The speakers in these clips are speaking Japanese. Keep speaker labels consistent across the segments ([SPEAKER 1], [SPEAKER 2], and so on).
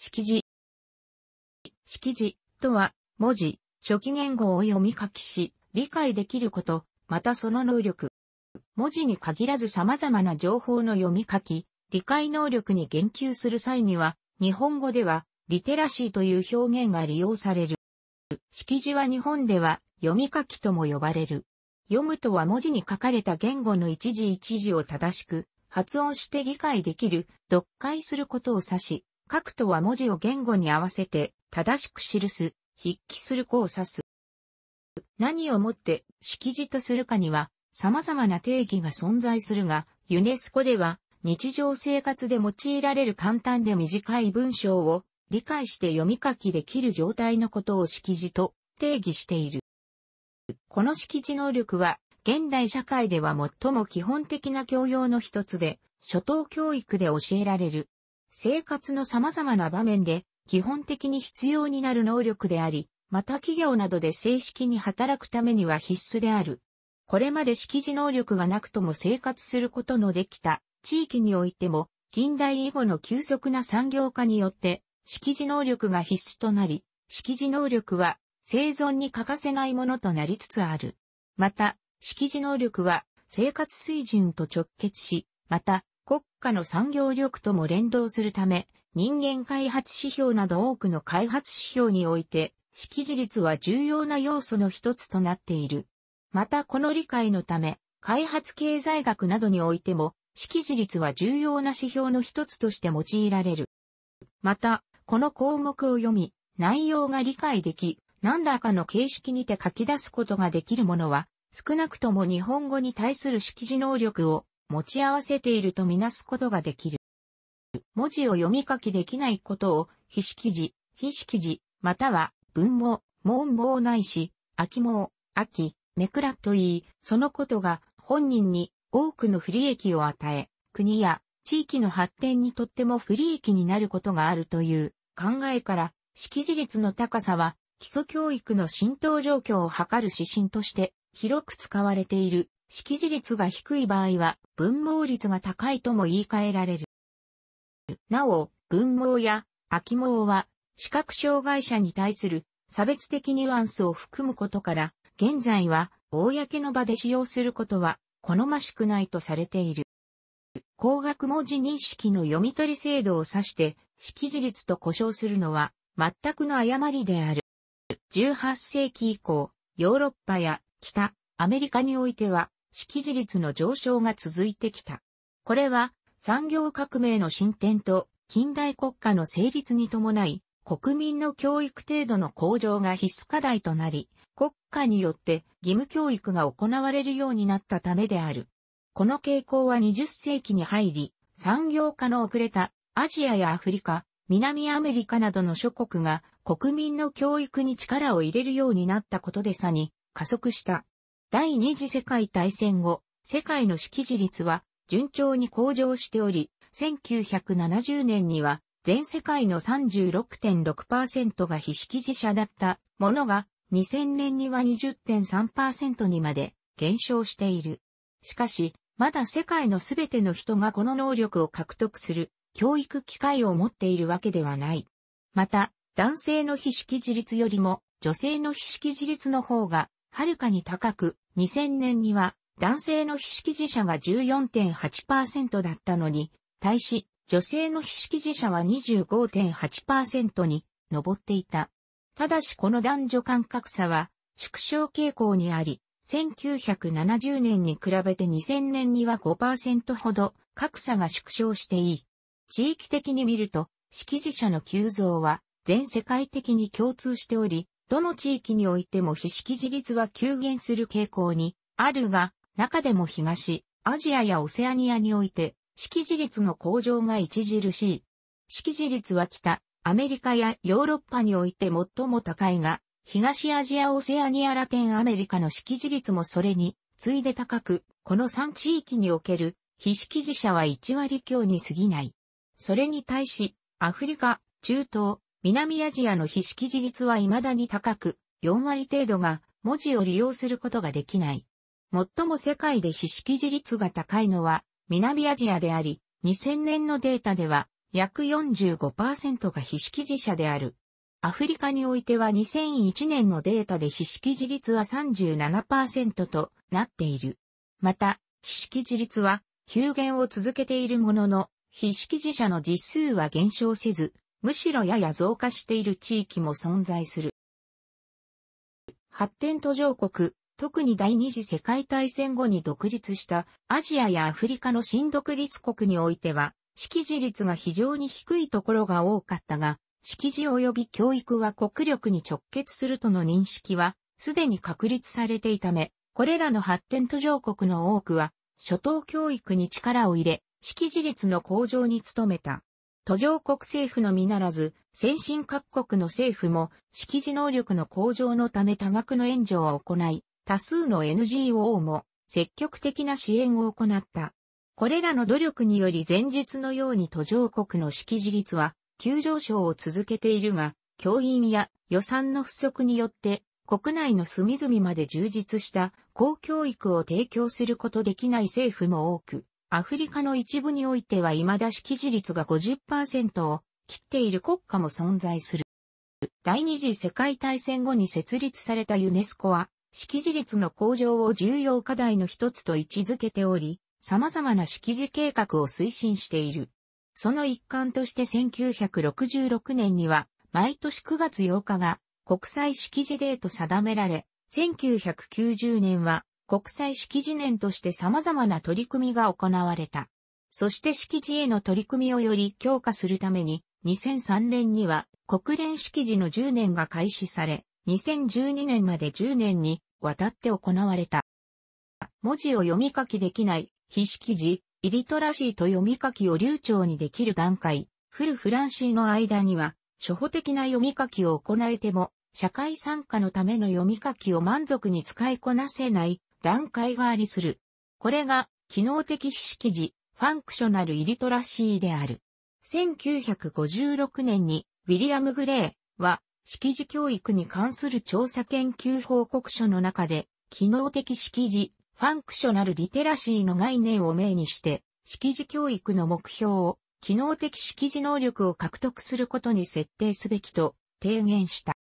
[SPEAKER 1] 式字。式字とは、文字、初期言語を読み書きし、理解できること、またその能力。文字に限らず様々な情報の読み書き、理解能力に言及する際には、日本語では、リテラシーという表現が利用される。式字は日本では、読み書きとも呼ばれる。読むとは文字に書かれた言語の一字一字を正しく、発音して理解できる、読解することを指し、書くとは文字を言語に合わせて正しく記す、筆記する子を指す。何をもって識字とするかには様々な定義が存在するが、ユネスコでは日常生活で用いられる簡単で短い文章を理解して読み書きできる状態のことを識字と定義している。この識字能力は現代社会では最も基本的な教養の一つで、初等教育で教えられる生活の様々な場面で基本的に必要になる能力であり、また企業などで正式に働くためには必須である。これまで識字能力がなくとも生活することのできた地域においても、近代以後の急速な産業化によって、識字能力が必須となり、識字能力は生存に欠かせないものとなりつつある。また、識字能力は生活水準と直結し、また、国家の産業力とも連動するため、人間開発指標など多くの開発指標において、識字率は重要な要素の一つとなっている。またこの理解のため、開発経済学などにおいても、識字率は重要な指標の一つとして用いられる。また、この項目を読み、内容が理解でき、何らかの形式にて書き出すことができるものは、少なくとも日本語に対する識字能力を持ち合わせているとみなすことができる。文字を読み書きできないことを、非識字、非識字、または、文盲、文盲ないし、秋盲、秋、めくらといい、そのことが本人に多くの不利益を与え、国や地域の発展にとっても不利益になることがあるという考えから、識字率の高さは基礎教育の浸透状況を図る指針として広く使われている。識字率が低い場合は、文盲率が高いとも言い換えられる。なお、文盲やき盲は、視覚障害者に対する差別的ニュアンスを含むことから、現在は、公の場で使用することは、好ましくないとされている。光学文字認識の読み取り制度を指して、識字率と呼称するのは、全くの誤りである。18世紀以降、ヨーロッパや北、アメリカにおいては、識字率の上昇が続いてきた。これは産業革命の進展と近代国家の成立に伴い、国民の教育程度の向上が必須課題となり、国家によって義務教育が行われるようになったためである。この傾向は20世紀に入り、産業化の遅れたアジアやアフリカ、南アメリカなどの諸国が国民の教育に力を入れるようになったことでさに加速した。第二次世界大戦後、世界の識字率は順調に向上しており、1970年には全世界の36.6%が非識字者だったものが2000年には20.3%にまで減少している。しかし、まだ世界のすべての人がこの能力を獲得する教育機会を持っているわけではない。また、男性の非識字率よりも女性の非識字率の方がはるかに高く、2000年には男性の非識字者が14.8%だったのに、対し女性の非識字者は25.8%に上っていた。ただしこの男女間格差は縮小傾向にあり、1970年に比べて2000年には5%ほど格差が縮小していい。地域的に見ると、識字者の急増は全世界的に共通しており、どの地域においても非識字率は急減する傾向にあるが、中でも東、アジアやオセアニアにおいて、識字率の向上が著しい。識字率は北、アメリカやヨーロッパにおいて最も高いが、東アジアオセアニアラテンアメリカの識字率もそれに次いで高く、この3地域における非識字者は1割強に過ぎない。それに対し、アフリカ、中東、南アジアの非識字率は未だに高く、4割程度が文字を利用することができない。最も世界で非識字率が高いのは南アジアであり、2000年のデータでは約45%が非識字者である。アフリカにおいては2001年のデータで非識字率は37%となっている。また、非識字率は急減を続けているものの、非識字者の実数は減少せず、むしろやや増加している地域も存在する。発展途上国、特に第二次世界大戦後に独立したアジアやアフリカの新独立国においては、識字率が非常に低いところが多かったが、識字及び教育は国力に直結するとの認識は、すでに確立されていため、これらの発展途上国の多くは、初等教育に力を入れ、識字率の向上に努めた。途上国政府のみならず、先進各国の政府も、識字能力の向上のため多額の援助を行い、多数の NGO も積極的な支援を行った。これらの努力により前述のように途上国の識字率は急上昇を続けているが、教員や予算の不足によって国内の隅々まで充実した公教育を提供することできない政府も多く、アフリカの一部においては未だ識字率が50%を切っている国家も存在する。第二次世界大戦後に設立されたユネスコは、識字率の向上を重要課題の一つと位置づけており、様々な識字計画を推進している。その一環として1966年には、毎年9月8日が国際識字デーと定められ、1990年は国際敷地年として様々な取り組みが行われた。そして敷地への取り組みをより強化するために、2003年には国連敷地の10年が開始され、2012年まで10年にわたって行われた。文字を読み書きできない、非式辞、イリトラシーと読み書きを流暢にできる段階、フルフランシーの間には、初歩的な読み書きを行えても、社会参加のための読み書きを満足に使いこなせない段階がありする。これが、機能的非式時、ファンクショナルイリトラシーである。1956年に、ウィリアム・グレーは、識字教育に関する調査研究報告書の中で、機能的識字、ファンクショナルリテラシーの概念を名にして、識字教育の目標を、機能的識字能力を獲得することに設定すべきと提言した。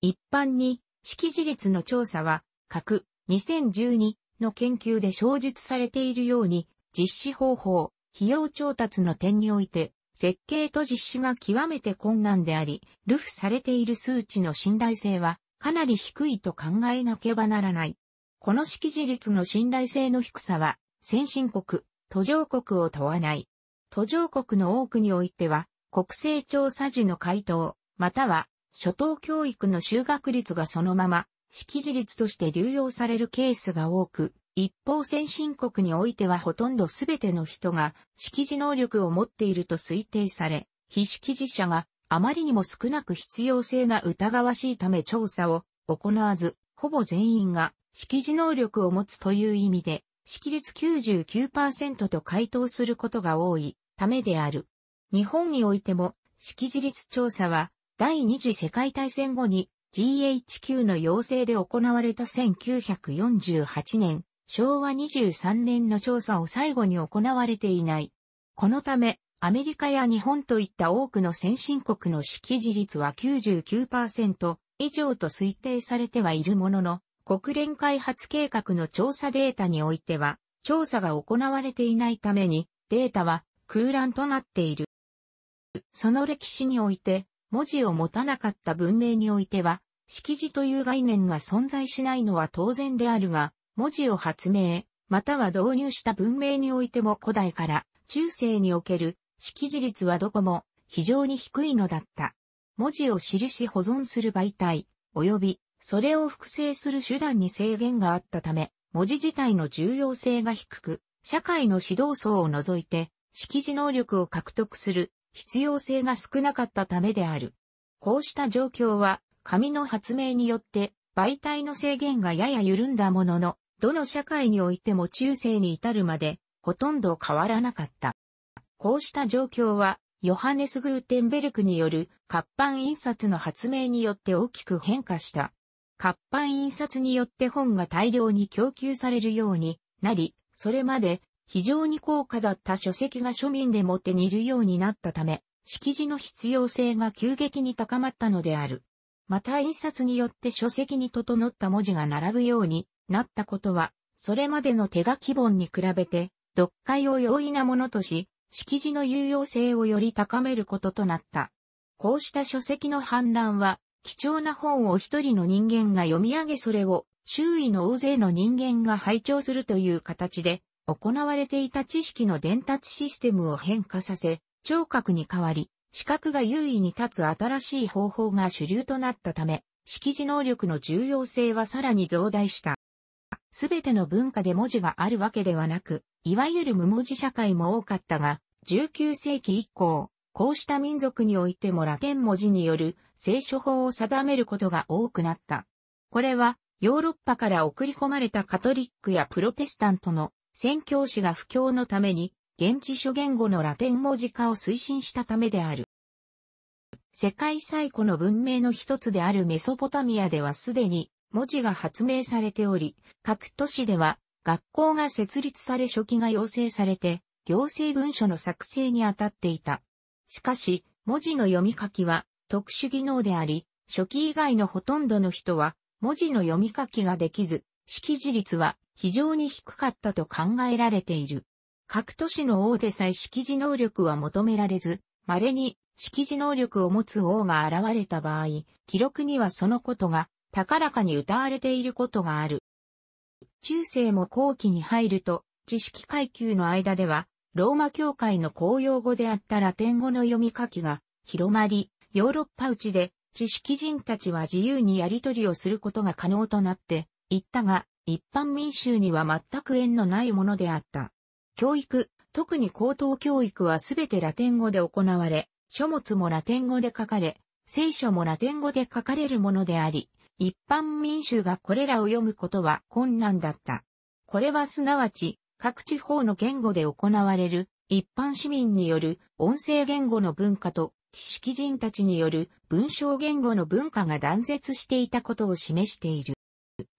[SPEAKER 1] 一般に、識字率の調査は、各2012の研究で詳述されているように、実施方法、費用調達の点において、設計と実施が極めて困難であり、ルフされている数値の信頼性はかなり低いと考えなければならない。この識字率の信頼性の低さは、先進国、途上国を問わない。途上国の多くにおいては、国勢調査時の回答、または、初等教育の修学率がそのまま識字率として流用されるケースが多く、一方先進国においてはほとんど全ての人が識字能力を持っていると推定され、非識字者があまりにも少なく必要性が疑わしいため調査を行わず、ほぼ全員が識字能力を持つという意味で、識率99%と回答することが多いためである。日本においても識字率調査は第二次世界大戦後に GHQ の要請で行われた1948年、昭和23年の調査を最後に行われていない。このため、アメリカや日本といった多くの先進国の識字率は99%以上と推定されてはいるものの、国連開発計画の調査データにおいては、調査が行われていないために、データは空欄となっている。その歴史において、文字を持たなかった文明においては、識字という概念が存在しないのは当然であるが、文字を発明、または導入した文明においても古代から中世における識字率はどこも非常に低いのだった。文字を記し保存する媒体、及びそれを複製する手段に制限があったため、文字自体の重要性が低く、社会の指導層を除いて、識字能力を獲得する必要性が少なかったためである。こうした状況は、紙の発明によって媒体の制限がやや緩んだものの、どの社会においても中世に至るまでほとんど変わらなかった。こうした状況は、ヨハネス・グーテンベルクによる活版印刷の発明によって大きく変化した。活版印刷によって本が大量に供給されるようになり、それまで非常に高価だった書籍が庶民でも手に入るようになったため、識字の必要性が急激に高まったのである。また印刷によって書籍に整った文字が並ぶようになったことは、それまでの手書き本に比べて、読解を容易なものとし、識字の有用性をより高めることとなった。こうした書籍の反乱は、貴重な本を一人の人間が読み上げそれを周囲の大勢の人間が拝聴するという形で行われていた知識の伝達システムを変化させ、聴覚に変わり、資格が優位に立つ新しい方法が主流となったため、識字能力の重要性はさらに増大した。すべての文化で文字があるわけではなく、いわゆる無文字社会も多かったが、19世紀以降、こうした民族においてもラテン文字による聖書法を定めることが多くなった。これは、ヨーロッパから送り込まれたカトリックやプロテスタントの宣教師が布教のために現地諸言語のラテン文字化を推進したためである。世界最古の文明の一つであるメソポタミアではすでに文字が発明されており、各都市では学校が設立され書記が要請されて、行政文書の作成に当たっていた。しかし、文字の読み書きは特殊技能であり、初期以外のほとんどの人は文字の読み書きができず、識字率は非常に低かったと考えられている。各都市の王でさえ識字能力は求められず、稀に識字能力を持つ王が現れた場合、記録にはそのことが高らかに歌われていることがある。中世も後期に入ると、知識階級の間では、ローマ教会の公用語であったラテン語の読み書きが広まり、ヨーロッパ内で知識人たちは自由にやり取りをすることが可能となっていったが、一般民衆には全く縁のないものであった。教育、特に高等教育はすべてラテン語で行われ、書物もラテン語で書かれ、聖書もラテン語で書かれるものであり、一般民衆がこれらを読むことは困難だった。これはすなわち、各地方の言語で行われる、一般市民による音声言語の文化と、知識人たちによる文章言語の文化が断絶していたことを示している。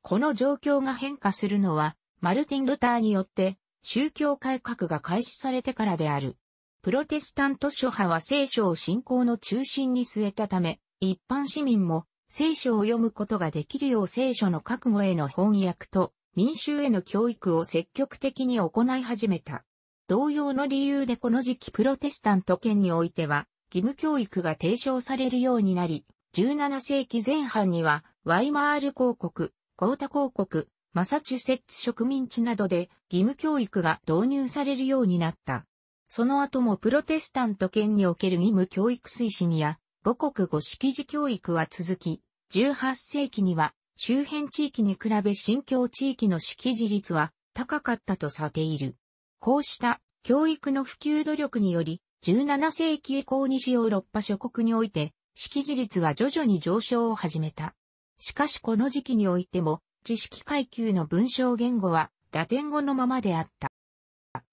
[SPEAKER 1] この状況が変化するのは、マルティン・ルターによって宗教改革が開始されてからである。プロテスタント諸派は聖書を信仰の中心に据えたため、一般市民も聖書を読むことができるよう聖書の覚悟への翻訳と民衆への教育を積極的に行い始めた。同様の理由でこの時期プロテスタント圏においては義務教育が提唱されるようになり、17世紀前半にはワイマール公国、コータ公国、マサチュセッツ植民地などで義務教育が導入されるようになった。その後もプロテスタント圏における義務教育推進や母国語識字教育は続き、18世紀には周辺地域に比べ新教地域の識字率は高かったとされている。こうした教育の普及努力により、17世紀以降西ヨーロッパ諸国において、識字率は徐々に上昇を始めた。しかしこの時期においても、知識階級の文章言語はラテン語のままであった。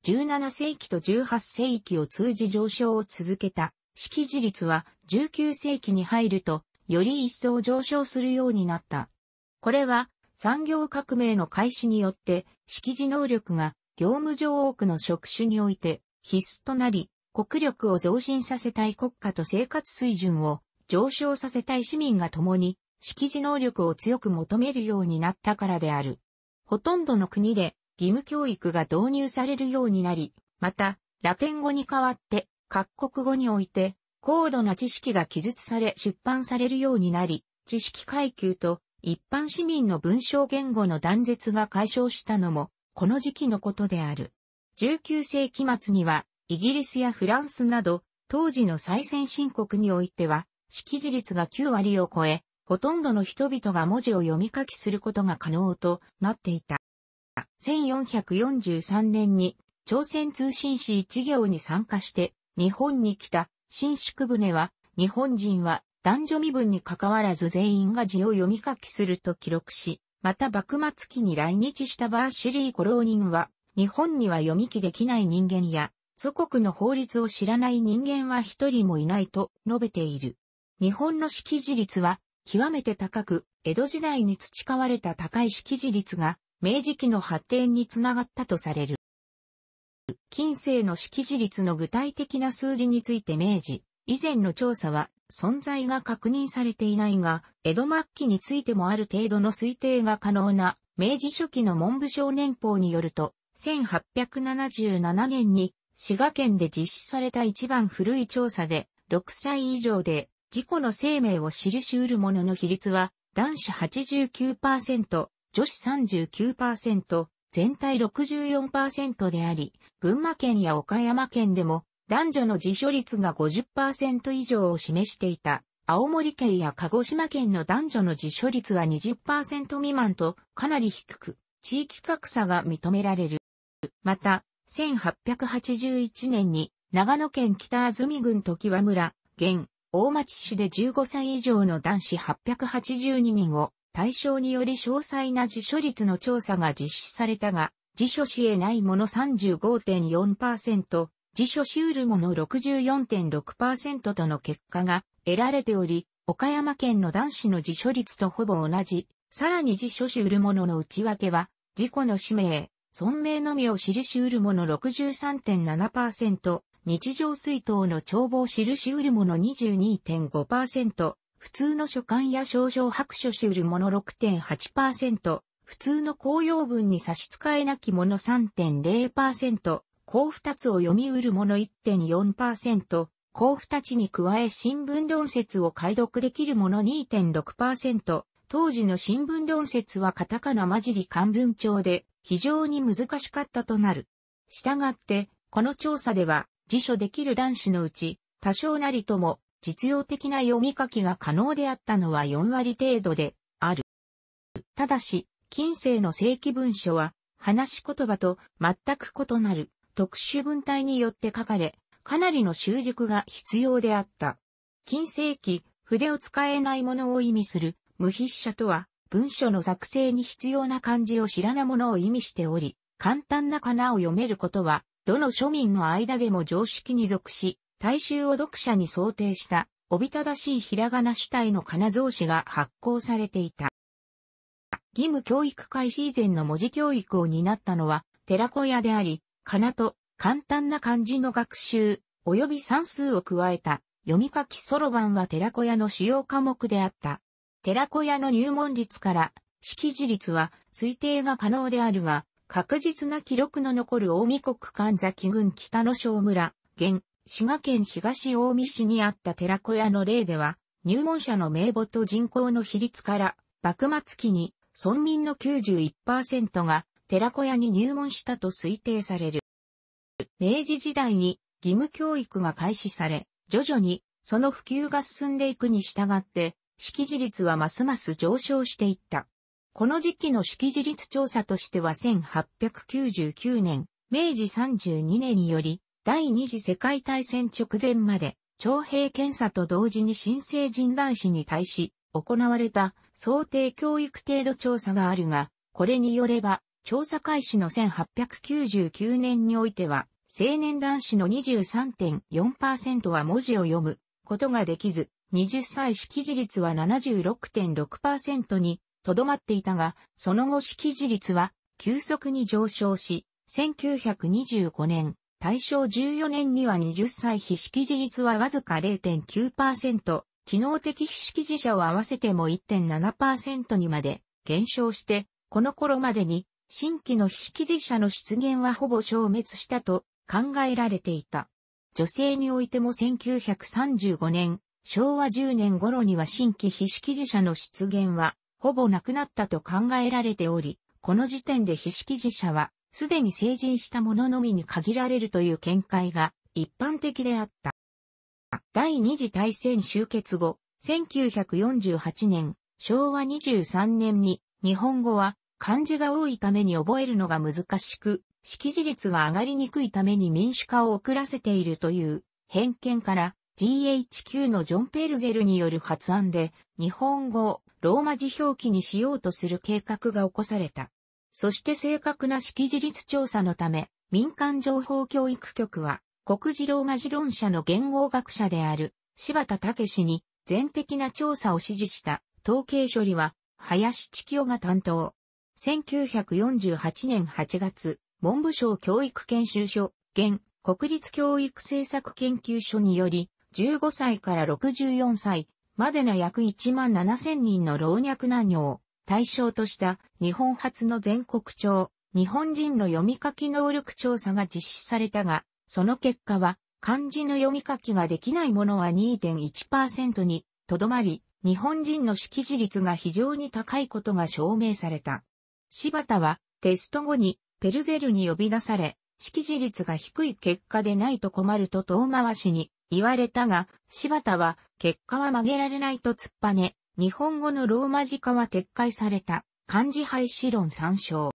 [SPEAKER 1] 17世紀と18世紀を通じ上昇を続けた識字率は19世紀に入るとより一層上昇するようになった。これは産業革命の開始によって識字能力が業務上多くの職種において必須となり、国力を増進させたい国家と生活水準を上昇させたい市民が共に識字能力を強く求めるようになったからである。ほとんどの国で義務教育が導入されるようになり、また、ラテン語に代わって各国語において高度な知識が記述され出版されるようになり、知識階級と一般市民の文章言語の断絶が解消したのも、この時期のことである。19世紀末には、イギリスやフランスなど、当時の最先進国においては、識字率が9割を超え、ほとんどの人々が文字を読み書きすることが可能となっていた。1443年に朝鮮通信使一行に参加して日本に来た新宿船は日本人は男女身分に関わらず全員が字を読み書きすると記録し、また幕末期に来日したバーシリー・コローニンは日本には読み聞きできない人間や祖国の法律を知らない人間は一人もいないと述べている。日本の識字率は極めて高く、江戸時代に培われた高い識字率が、明治期の発展につながったとされる。近世の識字率の具体的な数字について明治、以前の調査は存在が確認されていないが、江戸末期についてもある程度の推定が可能な、明治初期の文部省年報によると、1877年に滋賀県で実施された一番古い調査で、6歳以上で自己の生命を知るし得る者の比率は、男子89%、女子39%、全体64%であり、群馬県や岡山県でも、男女の自処率が50%以上を示していた。青森県や鹿児島県の男女の自処率は20%未満とかなり低く、地域格差が認められる。また、1881年に長野県北安住郡常和村、現、大町市で15歳以上の男子882人を対象により詳細な辞書率の調査が実施されたが、辞書し得ないもの35.4%、辞書し得るもの64.6%との結果が得られており、岡山県の男子の辞書率とほぼ同じ、さらに辞書し得るものの内訳は、事故の氏名、存命のみを記し得るもの63.7%、日常水筒の帳簿を記しうるもの22.5%、普通の書簡や症状白書しうるもの6.8%、普通の公用文に差し支えなきもの3.0%、公二つを読みうるもの1.4%、公二つに加え新聞論説を解読できるもの2.6%、当時の新聞論説はカタカナ混じり漢文帳で非常に難しかったとなる。したがって、この調査では辞書できる男子のうち、多少なりとも実用的な読み書きが可能であったのは4割程度である。ただし、近世の正規文書は、話し言葉と全く異なる特殊文体によって書かれ、かなりの習熟が必要であった。近世紀、筆を使えないものを意味する無筆者とは、文書の作成に必要な漢字を知らないものを意味しており、簡単なかなを読めることはどの庶民の間でも常識に属し、大衆を読者に想定した、おびただしいひらがな主体の金造紙が発行されていた。義務教育開始以前の文字教育を担ったのは、寺子屋であり、かなと、簡単な漢字の学習、及び算数を加えた、読み書きそろばんは寺子屋の主要科目であった。寺子屋の入門率から、識字率は推定が可能であるが、確実な記録の残る大見国神崎郡北野小村、現、滋賀県東大見市にあった寺小屋の例では、入門者の名簿と人口の比率から、幕末期に村民の91%が寺小屋に入門したと推定される。明治時代に義務教育が開始され、徐々にその普及が進んでいくに従って、識字率はますます上昇していった。この時期の識字率調査としては1899年、明治32年により、第二次世界大戦直前まで、徴兵検査と同時に新成人男子に対し、行われた想定教育程度調査があるが、これによれば、調査開始の1899年においては、青年男子の23.4%は文字を読むことができず、20歳識字率は76.6%にとどまっていたが、その後識字率は急速に上昇し、1925年、大正14年には20歳非識字率はわずか0.9%、機能的非識字者を合わせても1.7%にまで減少して、この頃までに新規の非識字者の出現はほぼ消滅したと考えられていた。女性においても1935年、昭和10年頃には新規非識字者の出現はほぼなくなったと考えられており、この時点で非識字者は、すでに成人した者のみに限られるという見解が一般的であった。第二次大戦終結後、1948年、昭和23年に、日本語は漢字が多いために覚えるのが難しく、識字率が上がりにくいために民主化を遅らせているという偏見から GHQ のジョン・ペルゼルによる発案で日本語ローマ字表記にしようとする計画が起こされた。そして正確な識字率調査のため、民間情報教育局は、国字ローマ字論者の言語学者である、柴田武氏に、全的な調査を指示した、統計処理は、林地清が担当。1948年8月、文部省教育研修所、現、国立教育政策研究所により、15歳から64歳、までの約1万7千人の老若男女を対象とした日本初の全国庁、日本人の読み書き能力調査が実施されたが、その結果は漢字の読み書きができないものは2.1%にとどまり、日本人の識字率が非常に高いことが証明された。柴田はテスト後にペルゼルに呼び出され、識字率が低い結果でないと困ると遠回しに言われたが、柴田は、結果は曲げられないと突っぱね、日本語のローマ字化は撤回された、漢字廃止論参照。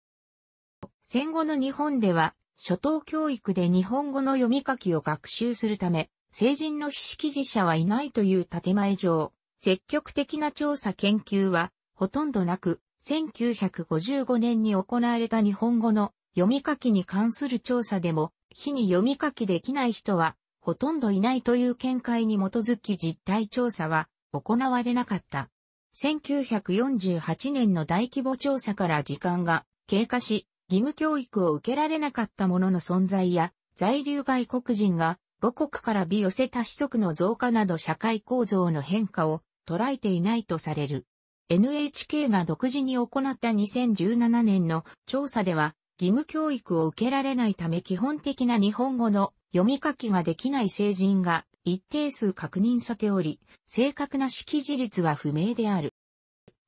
[SPEAKER 1] 戦後の日本では、初等教育で日本語の読み書きを学習するため、成人の非識字者はいないという建前上、積極的な調査研究は、ほとんどなく、1955年に行われた日本語の読み書きに関する調査でも、日に読み書きできない人はほとんどいないという見解に基づき実態調査は行われなかった。1948年の大規模調査から時間が経過し、義務教育を受けられなかった者の存在や、在留外国人が母国から美寄せた子息の増加など社会構造の変化を捉えていないとされる。NHK が独自に行った2017年の調査では、義務教育を受けられないため基本的な日本語の読み書きができない成人が一定数確認さており、正確な識字率は不明である。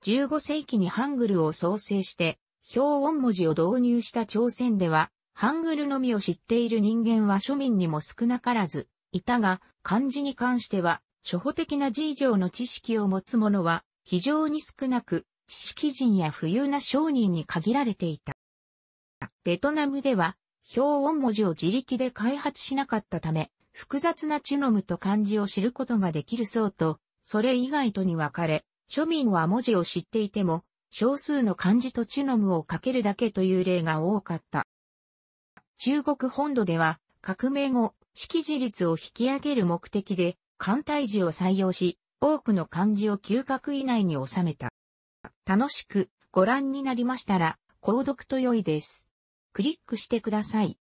[SPEAKER 1] 15世紀にハングルを創生して、表音文字を導入した朝鮮では、ハングルのみを知っている人間は庶民にも少なからず、いたが、漢字に関しては、初歩的な字以上の知識を持つ者は、非常に少なく、知識人や富裕な商人に限られていた。ベトナムでは、表音文字を自力で開発しなかったため、複雑なチュノムと漢字を知ることができる層と、それ以外とに分かれ、庶民は文字を知っていても、少数の漢字とチュノムをかけるだけという例が多かった。中国本土では、革命後、識字率を引き上げる目的で、簡体字を採用し、多くの漢字を嗅覚以内に収めた。楽しくご覧になりましたら、購読と良いです。クリックしてください。